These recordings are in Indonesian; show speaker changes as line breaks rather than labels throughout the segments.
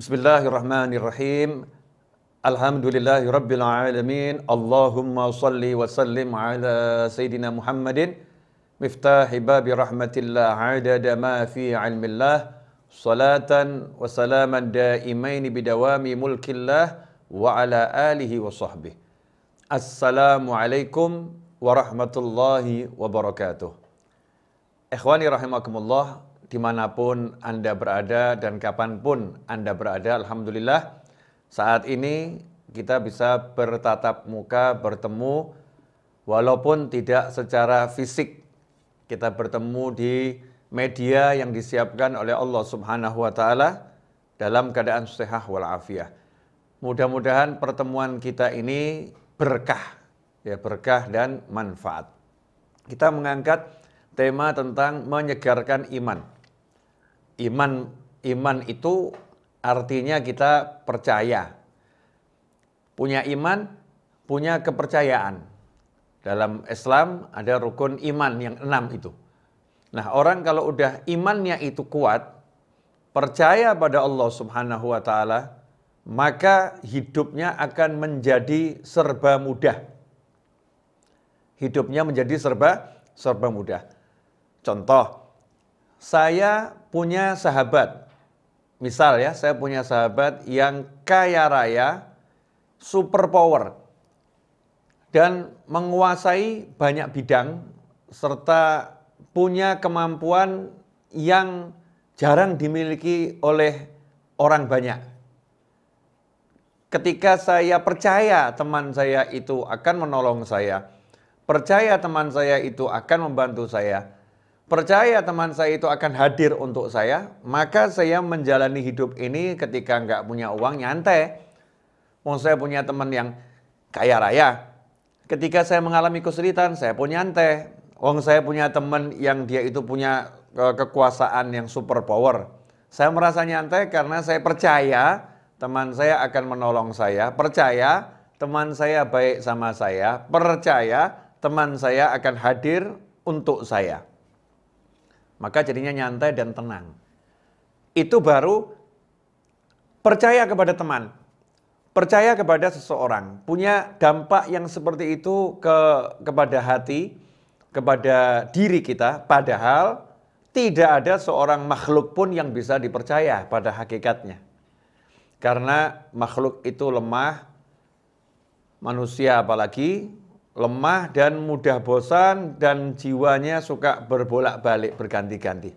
بسم الله الرحمن الرحيم الحمد لله رب العالمين اللهم صل وسلم على سيدنا محمد مفتاح باب رحمة الله عدد ما في علم الله صلاة وسلاما دائمين بدوام ملك الله وعلى آله وصحبه السلام عليكم ورحمة الله وبركاته إخواني رحمكم الله dimanapun Anda berada dan kapanpun Anda berada. Alhamdulillah, saat ini kita bisa bertatap muka, bertemu, walaupun tidak secara fisik. Kita bertemu di media yang disiapkan oleh Allah Subhanahu wa Ta'ala dalam keadaan sehat walafiat. Mudah-mudahan pertemuan kita ini berkah, ya berkah dan manfaat. Kita mengangkat tema tentang menyegarkan iman. Iman iman itu artinya kita percaya. Punya iman, punya kepercayaan. Dalam Islam ada rukun iman yang enam itu. Nah orang kalau udah imannya itu kuat, percaya pada Allah subhanahu wa ta'ala, maka hidupnya akan menjadi serba mudah. Hidupnya menjadi serba serba mudah. Contoh, saya punya sahabat, misal ya, saya punya sahabat yang kaya raya, super power, dan menguasai banyak bidang, serta punya kemampuan yang jarang dimiliki oleh orang banyak. Ketika saya percaya teman saya itu akan menolong saya, percaya teman saya itu akan membantu saya, percaya teman saya itu akan hadir untuk saya, maka saya menjalani hidup ini ketika nggak punya uang nyantai. Mau saya punya teman yang kaya raya. Ketika saya mengalami kesulitan, saya pun nyantai. Wong saya punya teman yang dia itu punya e, kekuasaan yang super power. Saya merasa nyantai karena saya percaya teman saya akan menolong saya, percaya teman saya baik sama saya, percaya teman saya akan hadir untuk saya. Maka jadinya nyantai dan tenang. Itu baru percaya kepada teman, percaya kepada seseorang, punya dampak yang seperti itu ke kepada hati, kepada diri kita. Padahal tidak ada seorang makhluk pun yang bisa dipercaya pada hakikatnya. Karena makhluk itu lemah, manusia apalagi lemah dan mudah bosan dan jiwanya suka berbolak-balik berganti-ganti.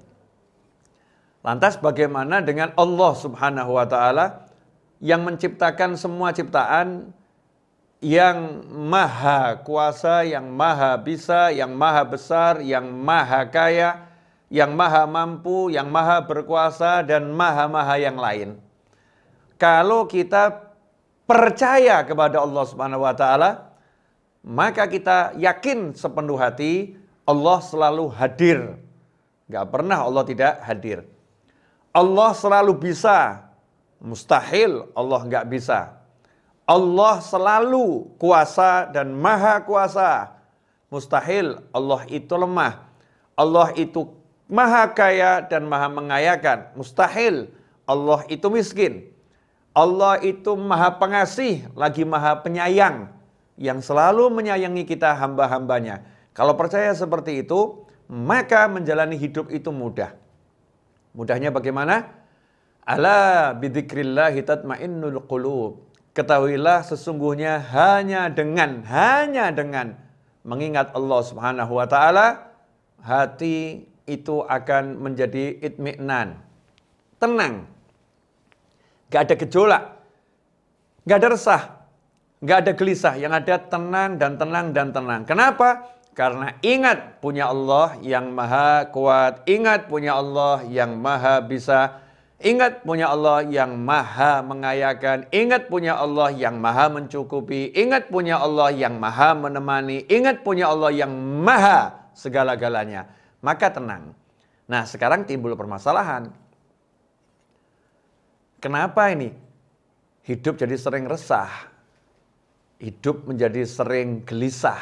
Lantas bagaimana dengan Allah Subhanahu wa taala yang menciptakan semua ciptaan yang maha kuasa, yang maha bisa, yang maha besar, yang maha kaya, yang maha mampu, yang maha berkuasa dan maha-maha yang lain. Kalau kita percaya kepada Allah Subhanahu wa taala, maka kita yakin sepenuh hati Allah selalu hadir. Gak pernah Allah tidak hadir. Allah selalu bisa, mustahil Allah gak bisa. Allah selalu kuasa dan maha kuasa. Mustahil Allah itu lemah. Allah itu maha kaya dan maha mengayakan. Mustahil Allah itu miskin. Allah itu maha pengasih lagi maha penyayang yang selalu menyayangi kita hamba-hambanya. Kalau percaya seperti itu, maka menjalani hidup itu mudah. Mudahnya bagaimana? Ala bidzikrillah tatmainnul qulub. Ketahuilah sesungguhnya hanya dengan hanya dengan mengingat Allah Subhanahu wa taala hati itu akan menjadi itminan. Tenang. Gak ada gejolak. Gak ada resah nggak ada gelisah, yang ada tenang dan tenang dan tenang. Kenapa? Karena ingat punya Allah yang maha kuat, ingat punya Allah yang maha bisa, ingat punya Allah yang maha mengayakan, ingat punya Allah yang maha mencukupi, ingat punya Allah yang maha menemani, ingat punya Allah yang maha segala-galanya. Maka tenang. Nah sekarang timbul permasalahan. Kenapa ini? Hidup jadi sering resah hidup menjadi sering gelisah,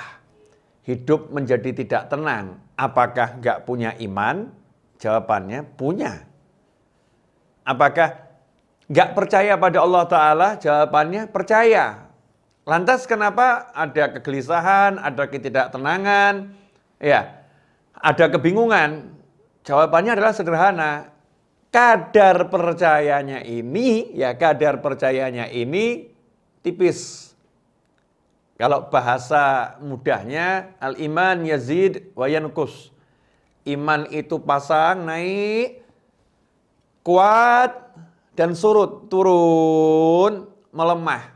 hidup menjadi tidak tenang. Apakah nggak punya iman? Jawabannya punya. Apakah nggak percaya pada Allah Ta'ala? Jawabannya percaya. Lantas kenapa ada kegelisahan, ada ketidaktenangan, ya, ada kebingungan? Jawabannya adalah sederhana. Kadar percayanya ini, ya kadar percayanya ini tipis kalau bahasa mudahnya al-iman yazid wa yankus. Iman itu pasang naik, kuat dan surut, turun, melemah.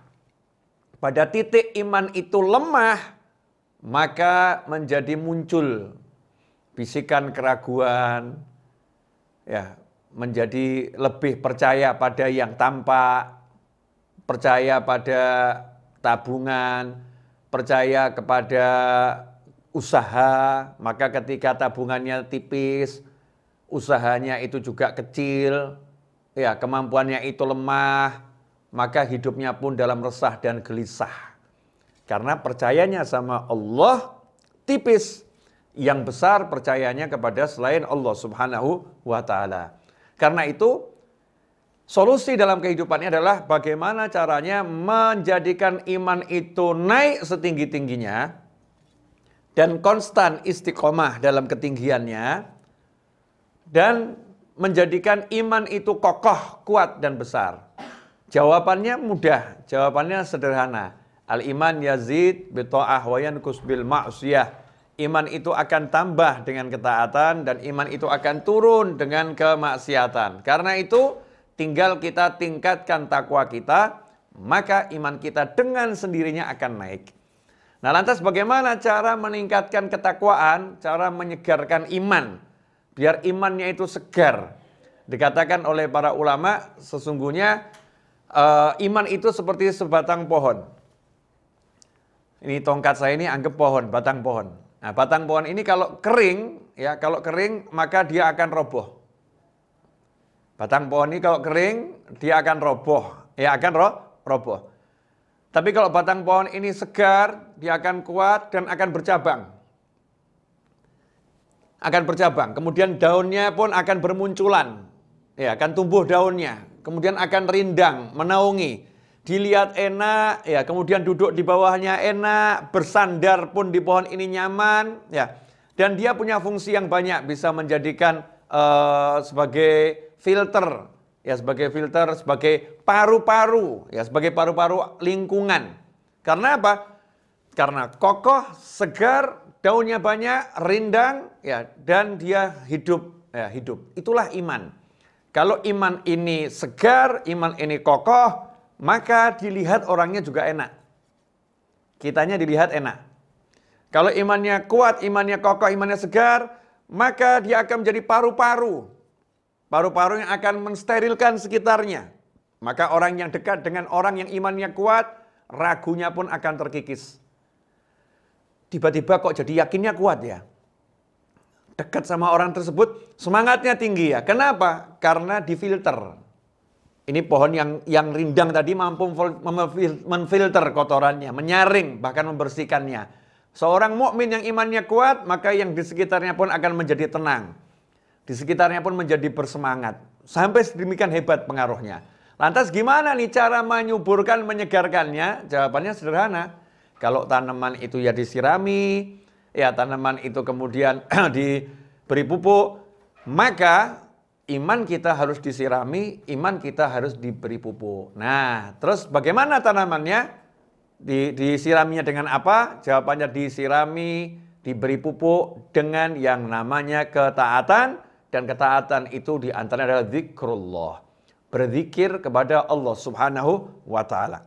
Pada titik iman itu lemah, maka menjadi muncul bisikan keraguan, ya menjadi lebih percaya pada yang tampak, percaya pada tabungan, percaya kepada usaha, maka ketika tabungannya tipis, usahanya itu juga kecil, ya kemampuannya itu lemah, maka hidupnya pun dalam resah dan gelisah. Karena percayanya sama Allah tipis. Yang besar percayanya kepada selain Allah Subhanahu wa taala. Karena itu Solusi dalam kehidupannya adalah bagaimana caranya menjadikan iman itu naik setinggi-tingginya dan konstan istiqomah dalam ketinggiannya dan menjadikan iman itu kokoh, kuat dan besar. Jawabannya mudah, jawabannya sederhana. Al-iman yazid bita'ah wayan kusbil ma'usiyah. Iman itu akan tambah dengan ketaatan dan iman itu akan turun dengan kemaksiatan. Karena itu, tinggal kita tingkatkan takwa kita, maka iman kita dengan sendirinya akan naik. Nah, lantas bagaimana cara meningkatkan ketakwaan, cara menyegarkan iman biar imannya itu segar? Dikatakan oleh para ulama, sesungguhnya e, iman itu seperti sebatang pohon. Ini tongkat saya ini anggap pohon, batang pohon. Nah, batang pohon ini kalau kering, ya kalau kering maka dia akan roboh. Batang pohon ini kalau kering dia akan roboh, ya akan roh, roboh. Tapi kalau batang pohon ini segar, dia akan kuat dan akan bercabang. Akan bercabang, kemudian daunnya pun akan bermunculan. Ya, akan tumbuh daunnya, kemudian akan rindang, menaungi. Dilihat enak, ya, kemudian duduk di bawahnya enak, bersandar pun di pohon ini nyaman, ya. Dan dia punya fungsi yang banyak, bisa menjadikan uh, sebagai filter ya sebagai filter sebagai paru-paru ya sebagai paru-paru lingkungan. Karena apa? Karena kokoh, segar, daunnya banyak, rindang ya dan dia hidup ya hidup. Itulah iman. Kalau iman ini segar, iman ini kokoh, maka dilihat orangnya juga enak. Kitanya dilihat enak. Kalau imannya kuat, imannya kokoh, imannya segar, maka dia akan menjadi paru-paru Paru-paru yang akan mensterilkan sekitarnya. Maka orang yang dekat dengan orang yang imannya kuat, ragunya pun akan terkikis. Tiba-tiba kok jadi yakinnya kuat ya. Dekat sama orang tersebut, semangatnya tinggi ya. Kenapa? Karena difilter. Ini pohon yang yang rindang tadi mampu memfilter kotorannya, menyaring bahkan membersihkannya. Seorang mukmin yang imannya kuat, maka yang di sekitarnya pun akan menjadi tenang. Di sekitarnya pun menjadi bersemangat. Sampai sedemikian hebat pengaruhnya. Lantas gimana nih cara menyuburkan, menyegarkannya? Jawabannya sederhana. Kalau tanaman itu ya disirami, ya tanaman itu kemudian diberi pupuk, maka iman kita harus disirami, iman kita harus diberi pupuk. Nah, terus bagaimana tanamannya? Di, disiraminya dengan apa? Jawabannya disirami, diberi pupuk dengan yang namanya ketaatan dan ketaatan itu diantaranya adalah zikrullah. Berzikir kepada Allah subhanahu wa ta'ala.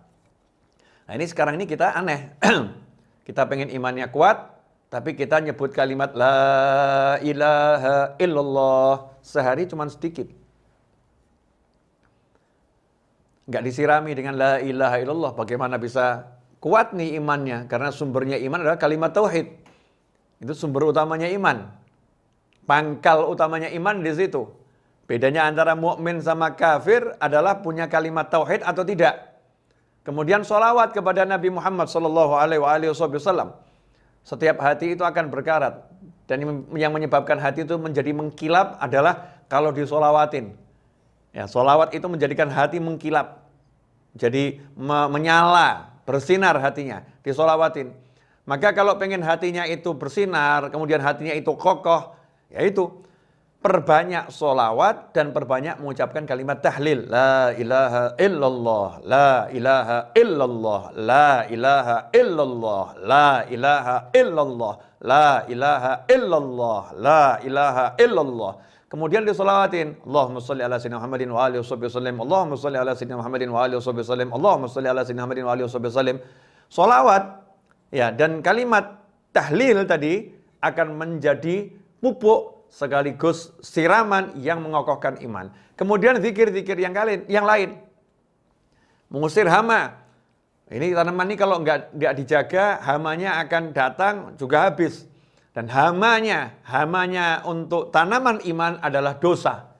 Nah ini sekarang ini kita aneh. kita pengen imannya kuat, tapi kita nyebut kalimat La ilaha illallah sehari cuma sedikit. Nggak disirami dengan La ilaha illallah, bagaimana bisa kuat nih imannya? Karena sumbernya iman adalah kalimat tauhid. Itu sumber utamanya iman. Pangkal utamanya iman di situ. Bedanya antara mukmin sama kafir adalah punya kalimat tauhid atau tidak. Kemudian solawat kepada Nabi Muhammad Shallallahu Alaihi Wasallam. Setiap hati itu akan berkarat dan yang menyebabkan hati itu menjadi mengkilap adalah kalau disolawatin. Ya, solawat itu menjadikan hati mengkilap, jadi me menyala, bersinar hatinya. Disolawatin. Maka kalau pengen hatinya itu bersinar, kemudian hatinya itu kokoh, yaitu perbanyak solawat dan perbanyak mengucapkan kalimat tahlil. La ilaha illallah, la ilaha illallah, la ilaha illallah, la ilaha illallah, la ilaha illallah, la ilaha illallah. Kemudian disolawatin. Allahumma salli ala sayyidina Muhammadin wa alihi washabihi wasallim. Allahumma salli ala sayyidina Muhammadin wa alihi washabihi wasallim. Allahumma salli ala sayyidina Muhammadin wa alihi washabihi wasallim. Solawat ya dan kalimat tahlil tadi akan menjadi pupuk sekaligus siraman yang mengokohkan iman. Kemudian zikir-zikir yang lain, yang lain. Mengusir hama. Ini tanaman ini kalau nggak enggak dijaga, hamanya akan datang juga habis. Dan hamanya, hamanya untuk tanaman iman adalah dosa.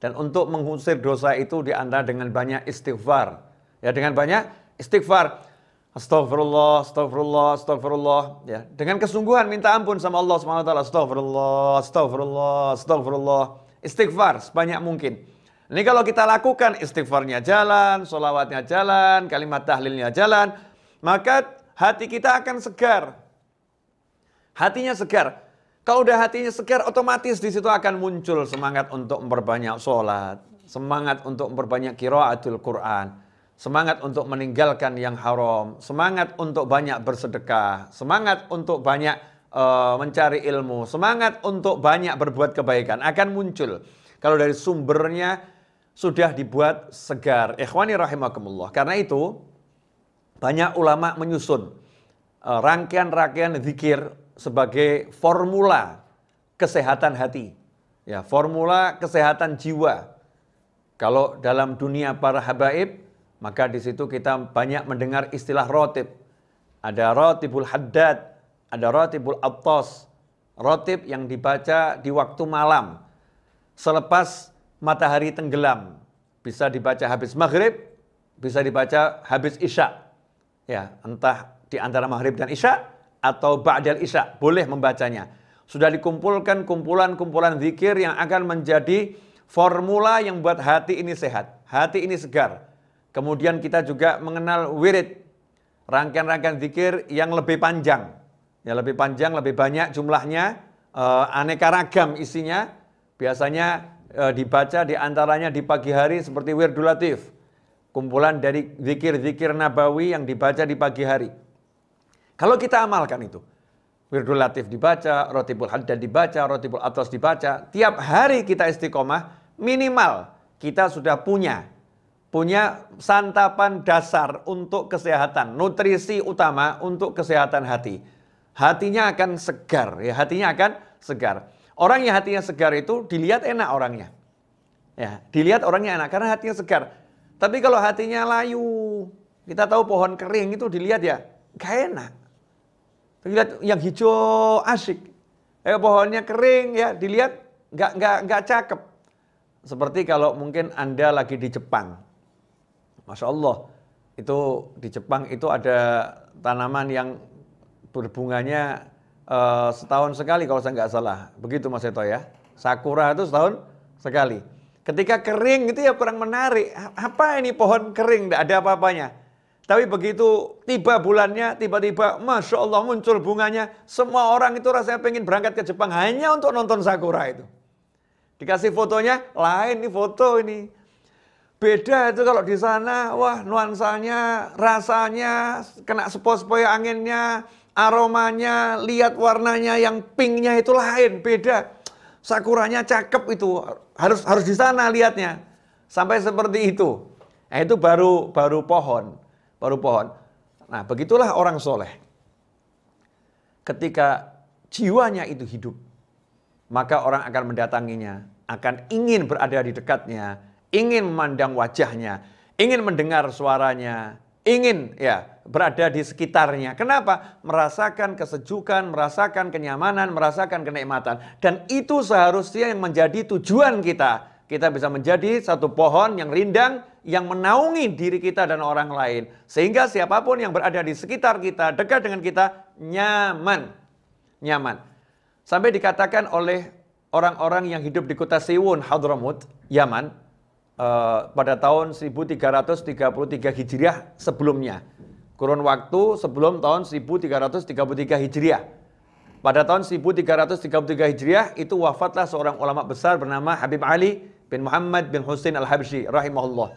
Dan untuk mengusir dosa itu diantara dengan banyak istighfar. Ya dengan banyak istighfar. Astagfirullah, astagfirullah, astagfirullah. Ya, dengan kesungguhan minta ampun sama Allah Subhanahu wa taala. Astagfirullah, astagfirullah, astagfirullah. Istighfar sebanyak mungkin. Ini kalau kita lakukan istighfarnya jalan, solawatnya jalan, kalimat tahlilnya jalan, maka hati kita akan segar. Hatinya segar. Kalau udah hatinya segar, otomatis di situ akan muncul semangat untuk memperbanyak sholat, semangat untuk memperbanyak kiraatul Quran, semangat untuk meninggalkan yang haram, semangat untuk banyak bersedekah, semangat untuk banyak uh, mencari ilmu, semangat untuk banyak berbuat kebaikan akan muncul kalau dari sumbernya sudah dibuat segar. Ikhwani rahimakumullah. Karena itu banyak ulama menyusun rangkaian eh, rangkaian-rangkaian zikir sebagai formula kesehatan hati. Ya, formula kesehatan jiwa. Kalau dalam dunia para habaib maka di situ kita banyak mendengar istilah rotib. Ada rotibul haddad, ada rotibul abtos. Rotib yang dibaca di waktu malam. Selepas matahari tenggelam. Bisa dibaca habis maghrib, bisa dibaca habis isya. Ya, entah di antara maghrib dan isya atau ba'dal isya. Boleh membacanya sudah dikumpulkan kumpulan-kumpulan zikir yang akan menjadi formula yang buat hati ini sehat, hati ini segar, Kemudian kita juga mengenal wirid, rangkaian-rangkaian zikir yang lebih panjang. Ya lebih panjang, lebih banyak jumlahnya, eh, aneka ragam isinya. Biasanya eh, dibaca dibaca antaranya di pagi hari seperti wirdul Kumpulan dari zikir-zikir nabawi yang dibaca di pagi hari. Kalau kita amalkan itu, Wirdul Latif dibaca, Rotibul Haddad dibaca, Rotibul Atas dibaca. Tiap hari kita istiqomah, minimal kita sudah punya punya santapan dasar untuk kesehatan, nutrisi utama untuk kesehatan hati. Hatinya akan segar, ya hatinya akan segar. Orang yang hatinya segar itu dilihat enak orangnya. Ya, dilihat orangnya enak karena hatinya segar. Tapi kalau hatinya layu, kita tahu pohon kering itu dilihat ya, gak enak. Dilihat yang hijau asik. Eh pohonnya kering ya, dilihat gak gak gak cakep. Seperti kalau mungkin Anda lagi di Jepang, Masya Allah, itu di Jepang itu ada tanaman yang berbunganya uh, setahun sekali kalau saya nggak salah. Begitu Mas Eto ya. Sakura itu setahun sekali. Ketika kering itu ya kurang menarik. Apa ini pohon kering, tidak ada apa-apanya. Tapi begitu tiba bulannya, tiba-tiba Masya Allah muncul bunganya. Semua orang itu rasanya pengen berangkat ke Jepang hanya untuk nonton Sakura itu. Dikasih fotonya, lain nih foto ini. Beda itu kalau di sana, wah nuansanya, rasanya, kena sepoi-sepoi anginnya, aromanya, lihat warnanya yang pinknya itu lain, beda. Sakuranya cakep itu, harus harus di sana lihatnya. Sampai seperti itu. Nah, itu baru baru pohon, baru pohon. Nah, begitulah orang soleh. Ketika jiwanya itu hidup, maka orang akan mendatanginya, akan ingin berada di dekatnya, ingin memandang wajahnya, ingin mendengar suaranya, ingin ya berada di sekitarnya. Kenapa? Merasakan kesejukan, merasakan kenyamanan, merasakan kenikmatan. Dan itu seharusnya yang menjadi tujuan kita. Kita bisa menjadi satu pohon yang rindang, yang menaungi diri kita dan orang lain. Sehingga siapapun yang berada di sekitar kita, dekat dengan kita, nyaman. Nyaman. Sampai dikatakan oleh orang-orang yang hidup di kota Siwun, Hadramut, Yaman. Eh, pada tahun 1333 Hijriah sebelumnya. Kurun waktu sebelum tahun 1333 Hijriah. Pada tahun 1333 Hijriah itu wafatlah seorang ulama besar bernama Habib Ali bin Muhammad bin Husain Al-Habsyi rahimahullah.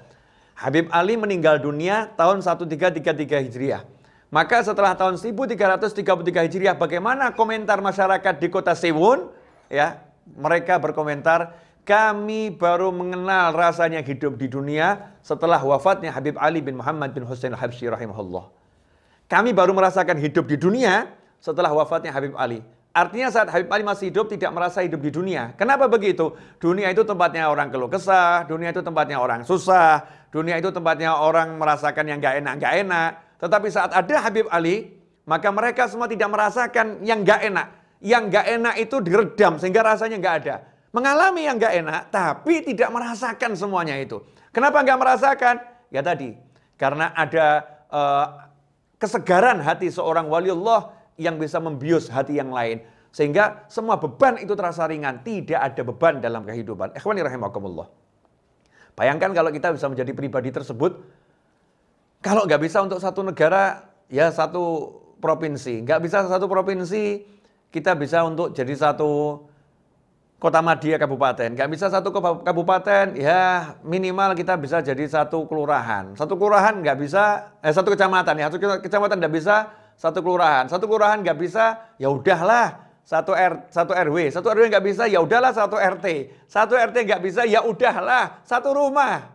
Habib Ali meninggal dunia tahun 1333 Hijriah. Maka setelah tahun 1333 Hijriah bagaimana komentar masyarakat di kota Sewun ya mereka berkomentar kami baru mengenal rasanya hidup di dunia setelah wafatnya Habib Ali bin Muhammad bin Hussein Habsyi rahimahullah. Kami baru merasakan hidup di dunia setelah wafatnya Habib Ali. Artinya saat Habib Ali masih hidup tidak merasa hidup di dunia. Kenapa begitu? Dunia itu tempatnya orang keluh kesah, dunia itu tempatnya orang susah, dunia itu tempatnya orang merasakan yang gak enak-gak enak. Tetapi saat ada Habib Ali, maka mereka semua tidak merasakan yang gak enak. Yang gak enak itu diredam sehingga rasanya gak ada mengalami yang gak enak, tapi tidak merasakan semuanya itu. Kenapa gak merasakan? Ya tadi, karena ada uh, kesegaran hati seorang waliullah yang bisa membius hati yang lain. Sehingga semua beban itu terasa ringan. Tidak ada beban dalam kehidupan. Ikhwani rahimakumullah. Bayangkan kalau kita bisa menjadi pribadi tersebut. Kalau nggak bisa untuk satu negara, ya satu provinsi. Nggak bisa satu provinsi, kita bisa untuk jadi satu kota Madia kabupaten. Nggak bisa satu kabupaten, ya minimal kita bisa jadi satu kelurahan. Satu kelurahan nggak bisa, eh satu kecamatan ya, satu kecamatan nggak bisa, satu kelurahan. Satu kelurahan nggak bisa, ya udahlah satu R satu RW, satu RW nggak bisa, ya udahlah satu RT, satu RT nggak bisa, ya udahlah satu rumah.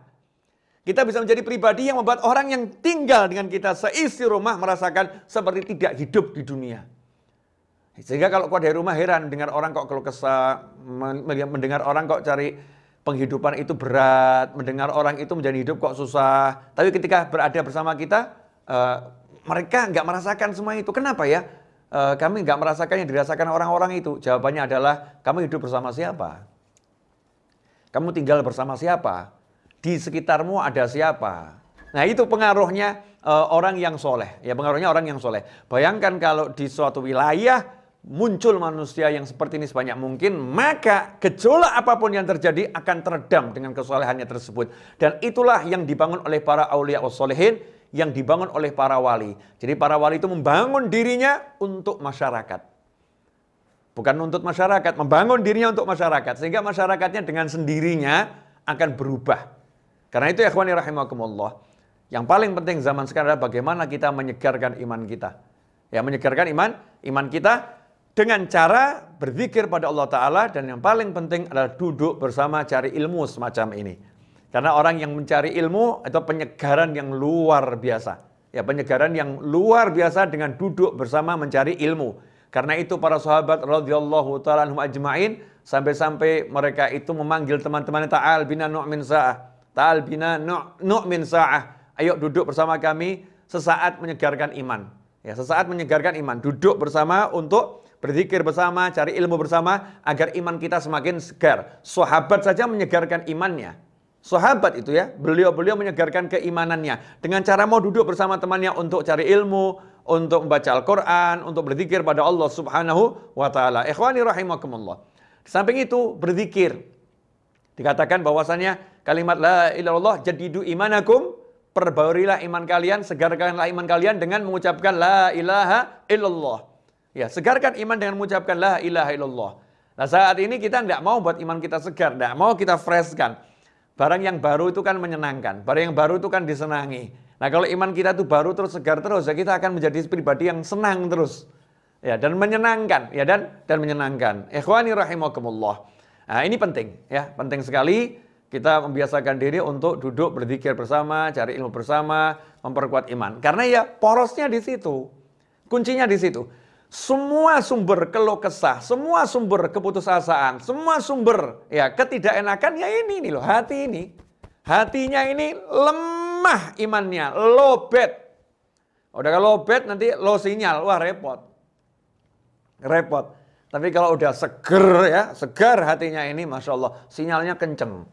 Kita bisa menjadi pribadi yang membuat orang yang tinggal dengan kita seisi rumah merasakan seperti tidak hidup di dunia. Sehingga kalau kau dari rumah heran dengar orang kok kalau kesah, mendengar orang kok cari penghidupan itu berat, mendengar orang itu menjadi hidup kok susah. Tapi ketika berada bersama kita, uh, mereka nggak merasakan semua itu. Kenapa ya? Uh, kami nggak merasakan yang dirasakan orang-orang itu. Jawabannya adalah kamu hidup bersama siapa? Kamu tinggal bersama siapa? Di sekitarmu ada siapa? Nah itu pengaruhnya uh, orang yang soleh. Ya pengaruhnya orang yang soleh. Bayangkan kalau di suatu wilayah muncul manusia yang seperti ini sebanyak mungkin, maka gejolak apapun yang terjadi akan teredam dengan kesolehannya tersebut. Dan itulah yang dibangun oleh para aulia usolehin, yang dibangun oleh para wali. Jadi para wali itu membangun dirinya untuk masyarakat. Bukan untuk masyarakat, membangun dirinya untuk masyarakat. Sehingga masyarakatnya dengan sendirinya akan berubah. Karena itu ya khuani rahimakumullah. Yang paling penting zaman sekarang adalah bagaimana kita menyegarkan iman kita. Ya menyegarkan iman, iman kita dengan cara berzikir pada Allah Ta'ala dan yang paling penting adalah duduk bersama cari ilmu semacam ini. Karena orang yang mencari ilmu itu penyegaran yang luar biasa. Ya penyegaran yang luar biasa dengan duduk bersama mencari ilmu. Karena itu para sahabat radhiyallahu taala anhum ajmain sampai-sampai mereka itu memanggil teman-temannya ta'al bina nu'min sa'ah. Ta'al bina nu'min sa'ah. Ayo duduk bersama kami sesaat menyegarkan iman. Ya, sesaat menyegarkan iman, duduk bersama untuk berzikir bersama, cari ilmu bersama agar iman kita semakin segar. Sahabat saja menyegarkan imannya. Sahabat itu ya, beliau-beliau menyegarkan keimanannya dengan cara mau duduk bersama temannya untuk cari ilmu, untuk membaca Al-Qur'an, untuk berzikir pada Allah Subhanahu wa taala. Ikhwani rahimakumullah. samping itu berzikir. Dikatakan bahwasanya kalimat la ilaha illallah jadidu imanakum perbaurilah iman kalian, segarkanlah iman kalian dengan mengucapkan la ilaha illallah. Ya, segarkan iman dengan mengucapkan la ilaha illallah. Nah saat ini kita tidak mau buat iman kita segar, tidak mau kita freshkan. Barang yang baru itu kan menyenangkan, barang yang baru itu kan disenangi. Nah kalau iman kita itu baru terus segar terus, ya kita akan menjadi pribadi yang senang terus. Ya dan menyenangkan, ya dan dan menyenangkan. Ikhwani rahimakumullah. Nah, ini penting ya, penting sekali kita membiasakan diri untuk duduk berzikir bersama, cari ilmu bersama, memperkuat iman. Karena ya porosnya di situ. Kuncinya di situ semua sumber keluh kesah, semua sumber keputusasaan, semua sumber ya ketidakenakan ya ini nih loh, hati ini. Hatinya ini lemah imannya, lobet. Udah kalau lobet nanti lo sinyal, wah repot. Repot. Tapi kalau udah seger ya, segar hatinya ini Masya Allah, sinyalnya kenceng.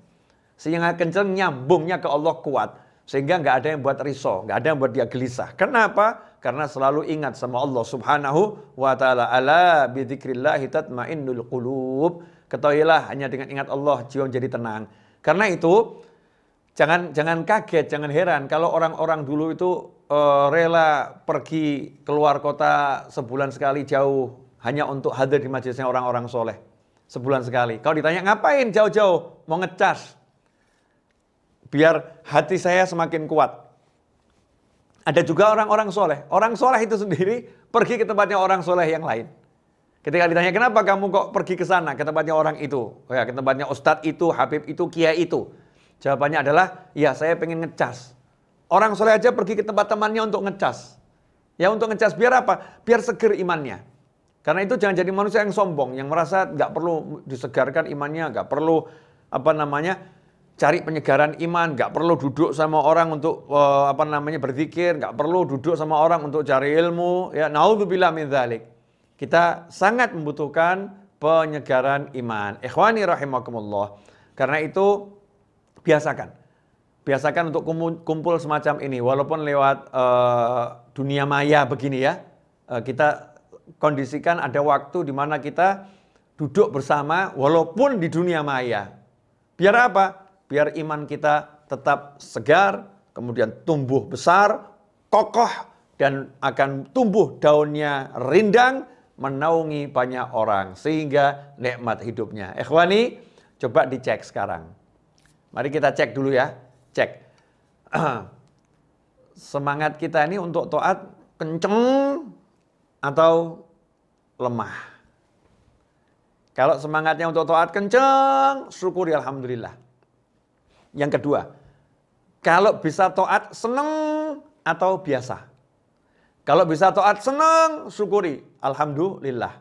Sinyalnya kenceng, nyambungnya ke Allah kuat. Sehingga nggak ada yang buat risau, nggak ada yang buat dia gelisah. Kenapa? Karena selalu ingat sama Allah Subhanahu wa taala. Ala bi dzikrillah tatmainnul qulub. Ketahuilah hanya dengan ingat Allah jiwa jadi tenang. Karena itu jangan jangan kaget, jangan heran kalau orang-orang dulu itu uh, rela pergi keluar kota sebulan sekali jauh hanya untuk hadir di majelisnya orang-orang soleh sebulan sekali. Kalau ditanya ngapain jauh-jauh mau ngecas biar hati saya semakin kuat. Ada juga orang-orang soleh. Orang soleh itu sendiri pergi ke tempatnya orang soleh yang lain. Ketika ditanya kenapa kamu kok pergi ke sana ke tempatnya orang itu, oh ya ke tempatnya ustadz itu, habib itu, kiai itu, jawabannya adalah ya saya pengen ngecas. Orang soleh aja pergi ke tempat temannya untuk ngecas. Ya untuk ngecas biar apa? Biar seger imannya. Karena itu jangan jadi manusia yang sombong, yang merasa nggak perlu disegarkan imannya, nggak perlu apa namanya cari penyegaran iman, nggak perlu duduk sama orang untuk uh, apa namanya berzikir, nggak perlu duduk sama orang untuk cari ilmu. Ya, naudzubillah min dzalik. Kita sangat membutuhkan penyegaran iman. Ikhwani rahimakumullah. Karena itu biasakan. Biasakan untuk kumpul semacam ini walaupun lewat uh, dunia maya begini ya. Uh, kita kondisikan ada waktu di mana kita duduk bersama walaupun di dunia maya. Biar apa? biar iman kita tetap segar, kemudian tumbuh besar, kokoh, dan akan tumbuh daunnya rindang, menaungi banyak orang, sehingga nikmat hidupnya. Ikhwani, coba dicek sekarang. Mari kita cek dulu ya, cek. Semangat kita ini untuk toat kenceng atau lemah. Kalau semangatnya untuk toat kenceng, syukuri Alhamdulillah. Yang kedua, kalau bisa toat seneng atau biasa. Kalau bisa toat seneng, syukuri. Alhamdulillah.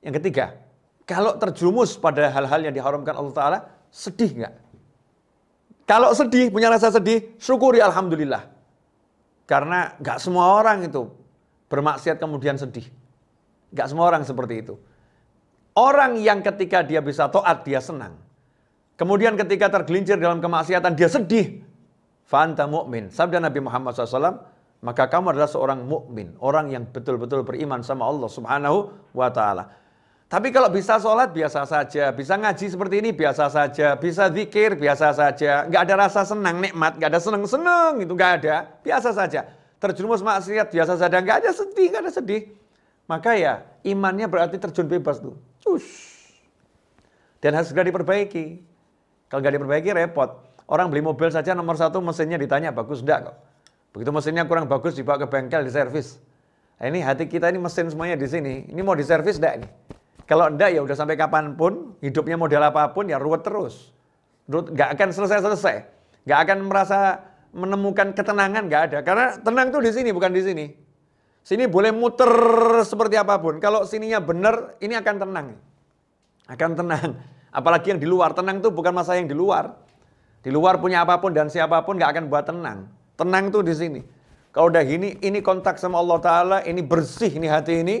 Yang ketiga, kalau terjumus pada hal-hal yang diharamkan Allah Ta'ala, sedih nggak? Kalau sedih, punya rasa sedih, syukuri Alhamdulillah. Karena nggak semua orang itu bermaksiat kemudian sedih. Nggak semua orang seperti itu. Orang yang ketika dia bisa toat, dia senang. Kemudian ketika tergelincir dalam kemaksiatan, dia sedih. Fanta mukmin. Sabda Nabi Muhammad SAW, maka kamu adalah seorang mukmin, orang yang betul-betul beriman sama Allah Subhanahu wa taala. Tapi kalau bisa sholat biasa saja, bisa ngaji seperti ini biasa saja, bisa zikir biasa saja, nggak ada rasa senang nikmat, nggak ada seneng seneng itu nggak ada, biasa saja. Terjerumus maksiat biasa saja, nggak ada sedih, nggak ada sedih. Maka ya imannya berarti terjun bebas tuh. Ush. Dan harus segera diperbaiki. Kalau nggak diperbaiki repot. Orang beli mobil saja nomor satu mesinnya ditanya bagus enggak kok. Begitu mesinnya kurang bagus dibawa ke bengkel diservis. Nah, ini hati kita ini mesin semuanya di sini. Ini mau di servis enggak nih? Kalau enggak ya udah sampai kapanpun, hidupnya model apapun ya ruwet terus. Nggak akan selesai-selesai. Nggak akan merasa menemukan ketenangan nggak ada. Karena tenang tuh di sini bukan di sini. Sini boleh muter seperti apapun. Kalau sininya benar, ini akan tenang. Akan tenang. Apalagi yang di luar, tenang itu bukan masa yang di luar. Di luar punya apapun dan siapapun nggak akan buat tenang. Tenang tuh di sini. Kalau udah gini, ini kontak sama Allah Ta'ala, ini bersih ini hati ini.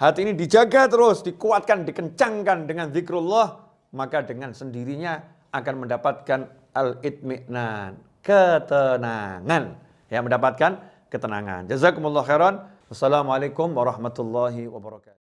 Hati ini dijaga terus, dikuatkan, dikencangkan dengan zikrullah. Maka dengan sendirinya akan mendapatkan al-itmi'nan. Ketenangan. Ya, mendapatkan ketenangan. Jazakumullah khairan. Wassalamualaikum warahmatullahi wabarakatuh.